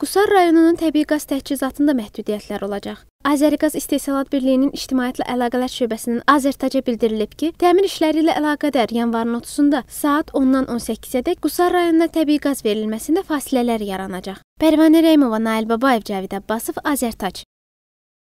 Qusar rayonunun təbii qaz təchizatında məhdudiyyətlər olacaq. Azəriqaz İstehsalat Birliyinin İctimaiyyətlə Əlaqələr şöbəsinin Azərtaca bildirilib ki, təmir işləri ilə əlaqədar yanvarın 30-da saat 10-dan 18-ədək Qusar rayonuna təbii qaz verilməsində fasilələr yaranacaq. Pərvanə Rəhimova, Nail Babayev, Cavid Abbasov, Azərtac